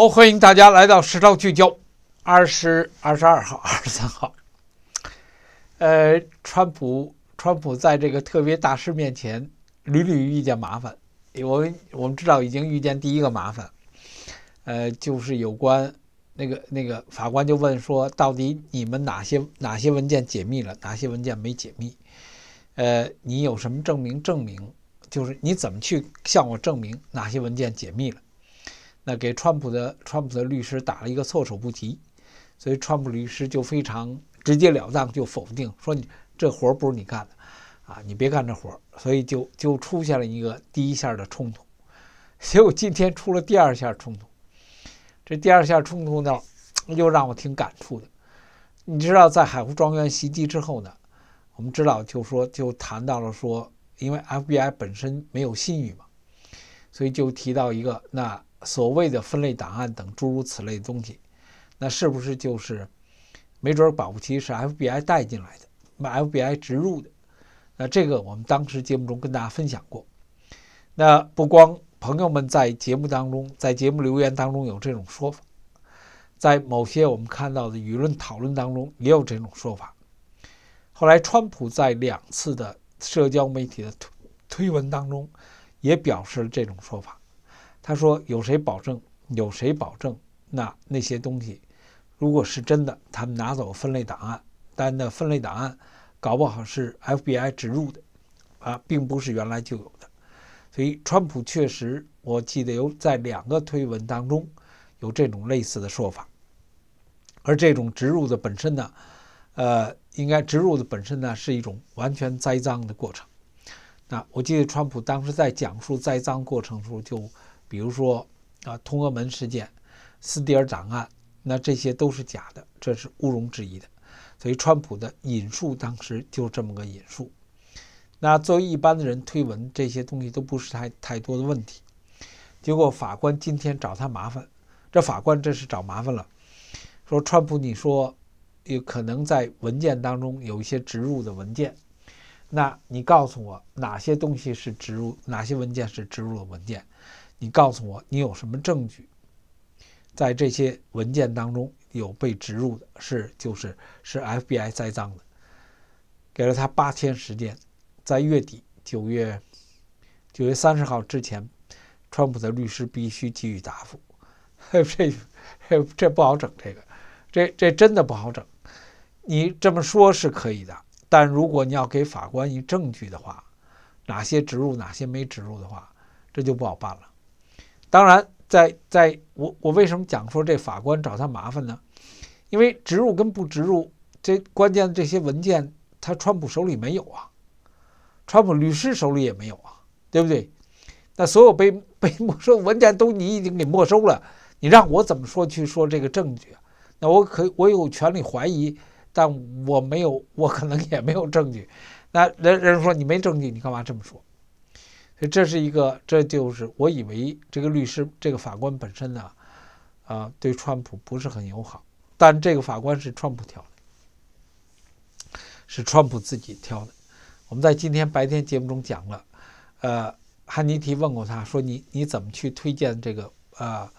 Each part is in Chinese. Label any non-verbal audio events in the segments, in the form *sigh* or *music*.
好，欢迎大家来到《时事聚焦》。二十二、十二号、二十三号，呃，川普，川普在这个特别大事面前屡屡遇见麻烦。我我们知道已经遇见第一个麻烦，呃，就是有关那个那个法官就问说，到底你们哪些哪些文件解密了，哪些文件没解密？呃，你有什么证明？证明就是你怎么去向我证明哪些文件解密了？那给川普的川普的律师打了一个措手不及，所以川普律师就非常直截了当就否定说：“你这活不是你干的，啊，你别干这活。”所以就就出现了一个第一下的冲突，*laughs* 结果今天出了第二下冲突。这第二下冲突呢，又让我挺感触的。你知道，在海湖庄园袭击之后呢，我们知道就说就谈到了说，因为 FBI 本身没有信誉嘛，所以就提到一个那。所谓的分类档案等诸如此类的东西，那是不是就是没准儿保不齐是 FBI 带进来的、FBI 植入的？那这个我们当时节目中跟大家分享过。那不光朋友们在节目当中、在节目留言当中有这种说法，在某些我们看到的舆论讨论当中也有这种说法。后来，川普在两次的社交媒体的推推文当中也表示了这种说法。他说：“有谁保证？有谁保证？那那些东西，如果是真的，他们拿走分类档案但那分类档案，搞不好是 FBI 植入的，啊，并不是原来就有的。所以，川普确实，我记得有在两个推文当中有这种类似的说法。而这种植入的本身呢，呃，应该植入的本身呢是一种完全栽赃的过程。那我记得川普当时在讲述栽赃过程的时候就。”比如说啊，通俄门事件、斯蒂尔档案，那这些都是假的，这是毋庸置疑的。所以，川普的引述当时就这么个引述。那作为一般的人推文，这些东西都不是太太多的问题。结果法官今天找他麻烦，这法官这是找麻烦了，说川普你说有可能在文件当中有一些植入的文件，那你告诉我哪些东西是植入，哪些文件是植入的文件。你告诉我，你有什么证据在这些文件当中有被植入的？是就是是 FBI 栽赃的？给了他八天时间，在月底九月九月三十号之前，川普的律师必须给予答复。*laughs* 这这不好整，这个这这真的不好整。你这么说是可以的，但如果你要给法官一证据的话，哪些植入，哪些没植入的话，这就不好办了。当然，在在我我为什么讲说这法官找他麻烦呢？因为植入跟不植入这关键的这些文件，他川普手里没有啊，川普律师手里也没有啊，对不对？那所有被 *laughs* 被没收文件都你已经给没收了，你让我怎么说去说这个证据？那我可我有权利怀疑，但我没有，我可能也没有证据。那人人说你没证据，你干嘛这么说？这是一个，这就是我以为这个律师、这个法官本身呢，啊，对川普不是很友好。但这个法官是川普挑的，是川普自己挑的。我们在今天白天节目中讲了，呃，汉尼提问过他说：“你你怎么去推荐这个啊，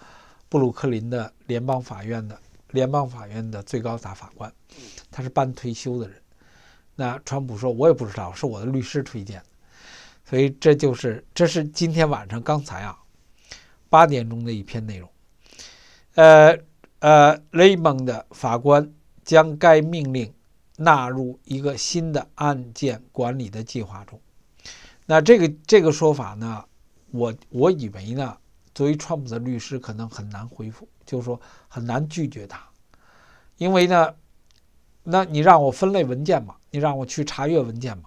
布鲁克林的联邦法院的联邦法院的最高大法官？他是半退休的人。”那川普说：“我也不知道，是我的律师推荐。”所以这就是，这是今天晚上刚才啊八点钟的一篇内容。呃呃，雷蒙的法官将该命令纳入一个新的案件管理的计划中。那这个这个说法呢，我我以为呢，作为 Trump 的律师可能很难回复，就是说很难拒绝他，因为呢，那你让我分类文件嘛，你让我去查阅文件嘛。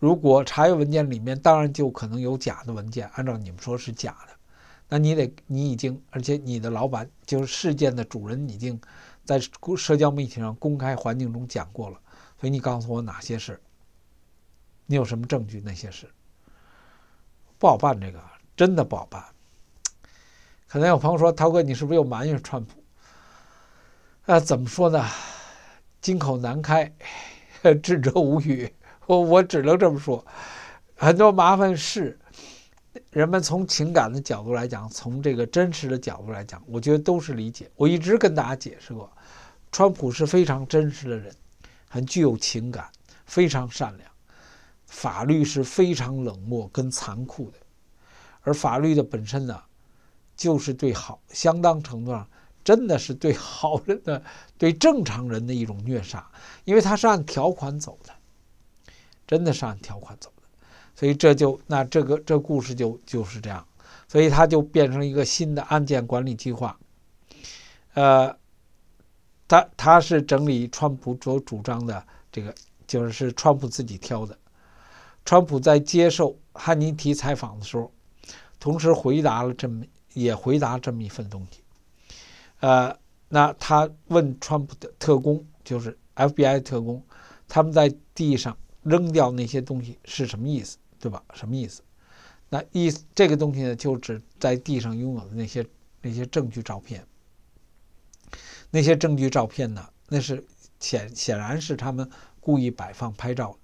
如果查阅文件里面，当然就可能有假的文件。按照你们说是假的，那你得，你已经，而且你的老板就是事件的主人，已经在社交媒体上公开环境中讲过了。所以你告诉我哪些事，你有什么证据？那些事，不好办，这个真的不好办。可能有朋友说，涛哥，你是不是又埋怨川普？啊，怎么说呢？金口难开，*laughs* 智者无语。我我只能这么说，很多麻烦事，人们从情感的角度来讲，从这个真实的角度来讲，我觉得都是理解。我一直跟大家解释过，川普是非常真实的人，很具有情感，非常善良。法律是非常冷漠跟残酷的，而法律的本身呢，就是对好相当程度上真的是对好人的、对正常人的一种虐杀，因为他是按条款走的。真的是按条款走的，所以这就那这个这故事就就是这样，所以他就变成一个新的案件管理计划，呃，他他是整理川普所主张的这个，就是是川普自己挑的。川普在接受汉尼提采访的时候，同时回答了这么也回答这么一份东西，呃，那他问川普的特工，就是 FBI 特工，他们在地上。扔掉那些东西是什么意思，对吧？什么意思？那意这个东西呢，就指在地上拥有的那些那些证据照片。那些证据照片呢，那是显显然是他们故意摆放拍照。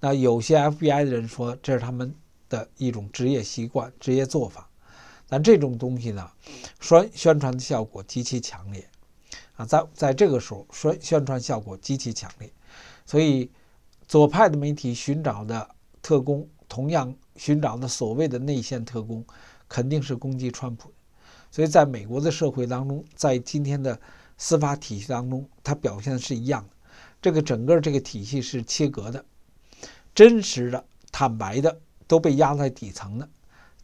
那有些 FBI 的人说这是他们的一种职业习惯、职业做法。但这种东西呢，宣宣传的效果极其强烈啊！在在这个时候，宣宣传效果极其强烈，所以。左派的媒体寻找的特工，同样寻找的所谓的内线特工，肯定是攻击川普的。所以，在美国的社会当中，在今天的司法体系当中，它表现的是一样的。这个整个这个体系是切割的，真实的、坦白的都被压在底层的，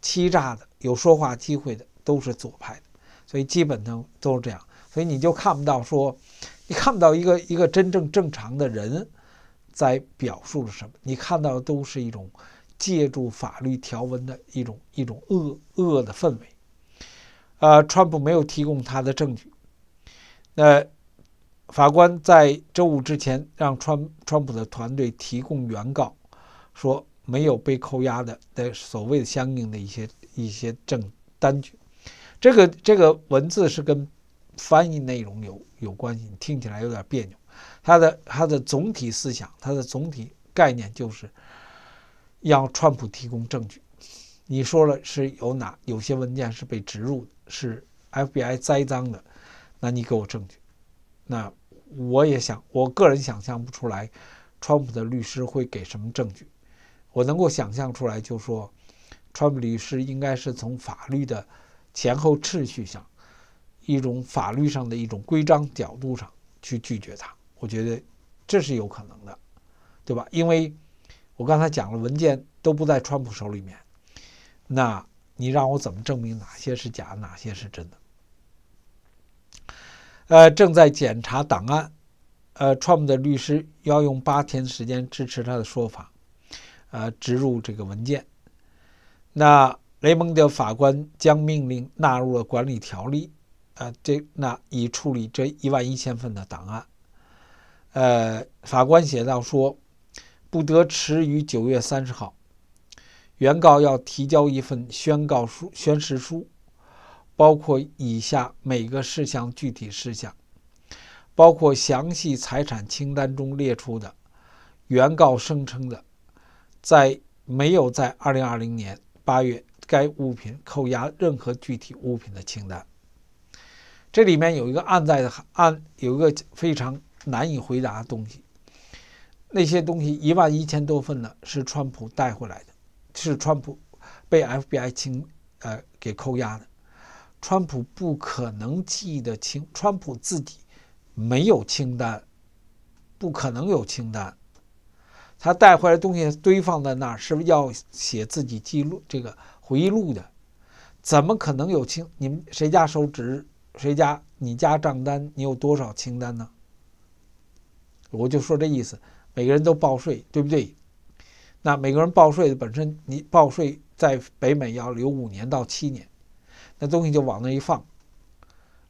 欺诈的、有说话机会的都是左派的。所以，基本上都是这样。所以，你就看不到说，你看不到一个一个真正正常的人。在表述着什么？你看到的都是一种借助法律条文的一种一种恶恶的氛围。呃，川普没有提供他的证据。那法官在周五之前让川川普的团队提供原告说没有被扣押的的所谓的相应的一些一些证单据。这个这个文字是跟翻译内容有有关系，听起来有点别扭。他的他的总体思想，他的总体概念就是要川普提供证据。你说了是有哪有些文件是被植入的，是 FBI 栽赃的，那你给我证据。那我也想，我个人想象不出来，川普的律师会给什么证据。我能够想象出来，就说川普律师应该是从法律的前后秩序上，一种法律上的一种规章角度上去拒绝他。我觉得这是有可能的，对吧？因为我刚才讲了，文件都不在川普手里面，那你让我怎么证明哪些是假哪些是真的？呃，正在检查档案，呃，川普的律师要用八天时间支持他的说法，呃，植入这个文件。那雷蒙德法官将命令纳入了管理条例，啊，这那已处理这一万一千份的档案。呃，法官写道说，不得迟于九月三十号，原告要提交一份宣告书、宣誓书，包括以下每个事项具体事项，包括详细财产清单中列出的，原告声称的，在没有在二零二零年八月该物品扣押任何具体物品的清单。这里面有一个案在的案，有一个非常。难以回答的东西，那些东西一万一千多份呢？是川普带回来的，是川普被 FBI 清呃给扣押的。川普不可能记得清，川普自己没有清单，不可能有清单。他带回来东西堆放在那儿，是要写自己记录这个回忆录的，怎么可能有清？你们谁家收纸？谁家你家账单？你有多少清单呢？我就说这意思，每个人都报税，对不对？那每个人报税本身，你报税在北美要留五年到七年，那东西就往那一放。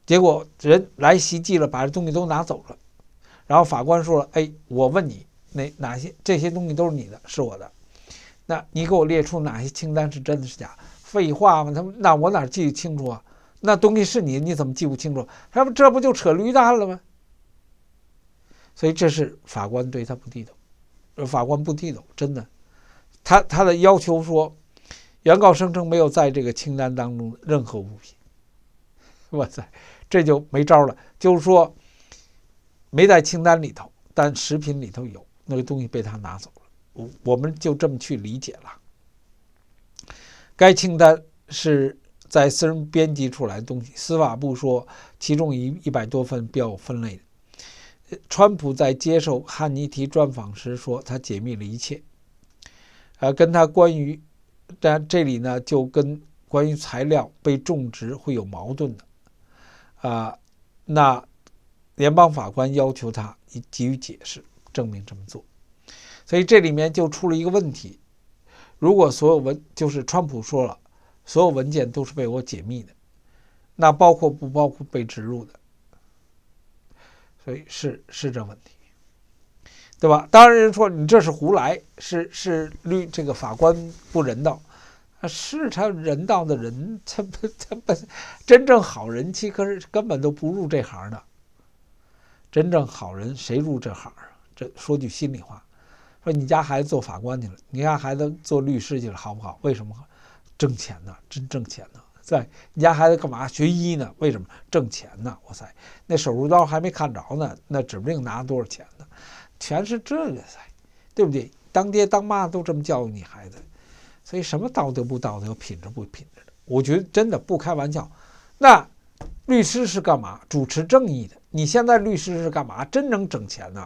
结果人来袭击了，把这东西都拿走了。然后法官说了：“哎，我问你，哪哪些这些东西都是你的，是我的？那你给我列出哪些清单是真的是假？废话嘛，他们那我哪记得清楚啊？那东西是你，你怎么记不清楚？他不这不就扯驴蛋了吗？”所以这是法官对他不地道，呃，法官不地道，真的，他他的要求说，原告声称没有在这个清单当中任何物品，哇塞，这就没招了，就是说，没在清单里头，但食品里头有那个东西被他拿走了，我我们就这么去理解了。该清单是在私人编辑出来的东西，司法部说其中一一百多份标有分类的。川普在接受汉尼提专访时说，他解密了一切。呃，跟他关于，但这里呢就跟关于材料被种植会有矛盾的。啊，那联邦法官要求他以给予解释，证明这么做。所以这里面就出了一个问题：如果所有文就是川普说了，所有文件都是被我解密的，那包括不包括被植入的？所以是是这问题，对吧？当然人说你这是胡来，是是律这个法官不人道，啊，是他人道的人，他他不真正好人，其是根本都不入这行的。真正好人谁入这行啊？这说句心里话，说你家孩子做法官去了，你家孩子做律师去了好不好？为什么？挣钱呢？真挣钱呢。对，你家孩子干嘛学医呢？为什么挣钱呢？哇塞，那手术刀还没看着呢，那指不定拿多少钱呢，全是这个噻，对不对？当爹当妈都这么教育你孩子，所以什么道德不道德，品质不品质的，我觉得真的不开玩笑。那律师是干嘛？主持正义的。你现在律师是干嘛？真能挣钱呢，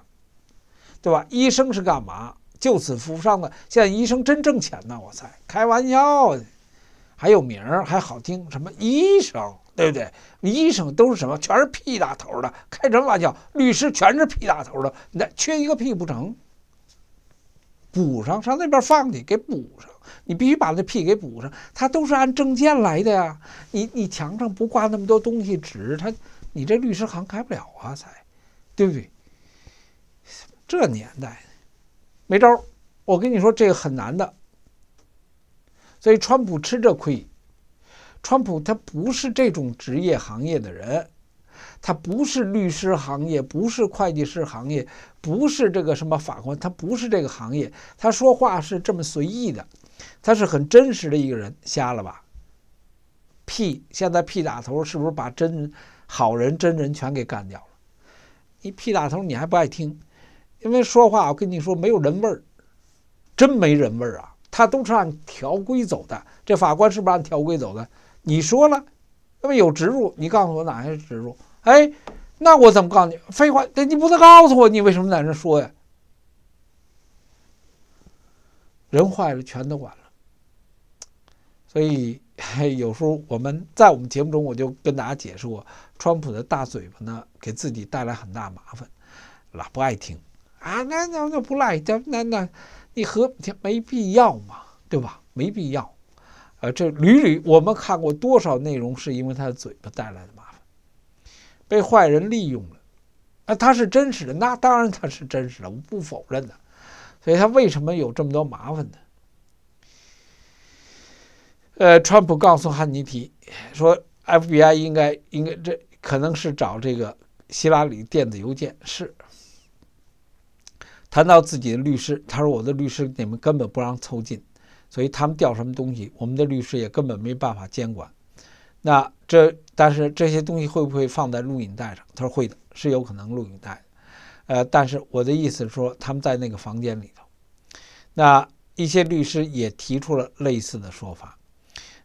对吧？医生是干嘛？救死扶伤的。现在医生真挣钱呢，我猜开玩笑。还有名儿还好听，什么医生，对不对？医生都是什么？全是 P 大头的。开什么玩笑？律师全是 P 大头的，那缺一个 P 不成？补上，上那边放去，给补上。你必须把那 P 给补上。他都是按证件来的呀。你你墙上不挂那么多东西纸，他，你这律师行开不了啊，才，对不对？这年代，没招儿。我跟你说，这个很难的。所以，川普吃这亏。川普他不是这种职业行业的人，他不是律师行业，不是会计师行业，不是这个什么法官，他不是这个行业。他说话是这么随意的，他是很真实的一个人。瞎了吧？屁！现在屁打头是不是把真好人、真人全给干掉了？你屁打头你还不爱听，因为说话我跟你说没有人味儿，真没人味儿啊。他都是按条规走的，这法官是不是按条规走的？你说了，那么有植入，你告诉我哪些植入？哎，那我怎么告诉你？废话，你不能告诉我你为什么在那说呀？人坏了，全都完了。所以有时候我们在我们节目中，我就跟大家解释过，川普的大嘴巴呢，给自己带来很大麻烦。那不爱听啊，那那那不赖，这那那。你和没必要嘛，对吧？没必要，呃，这屡屡我们看过多少内容，是因为他的嘴巴带来的麻烦，被坏人利用了。那他是真实的，那当然他是真实的，我不否认的。所以他为什么有这么多麻烦呢？呃，川普告诉汉尼提说，FBI 应该应该这可能是找这个希拉里电子邮件是。谈到自己的律师，他说：“我的律师你们根本不让凑近，所以他们调什么东西，我们的律师也根本没办法监管。那这但是这些东西会不会放在录影带上？他说会的，是有可能录影带。呃，但是我的意思是说，他们在那个房间里头。那一些律师也提出了类似的说法。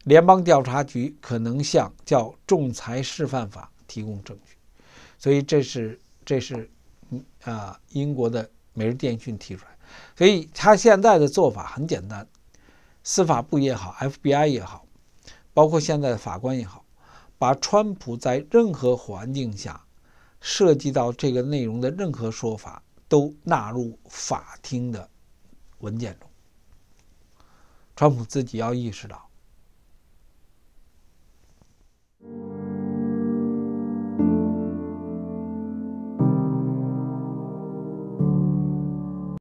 联邦调查局可能向叫仲裁示范法提供证据，所以这是这是嗯啊英国的。”每日电讯提出来，所以他现在的做法很简单，司法部也好，FBI 也好，包括现在的法官也好，把川普在任何环境下涉及到这个内容的任何说法都纳入法庭的文件中。川普自己要意识到。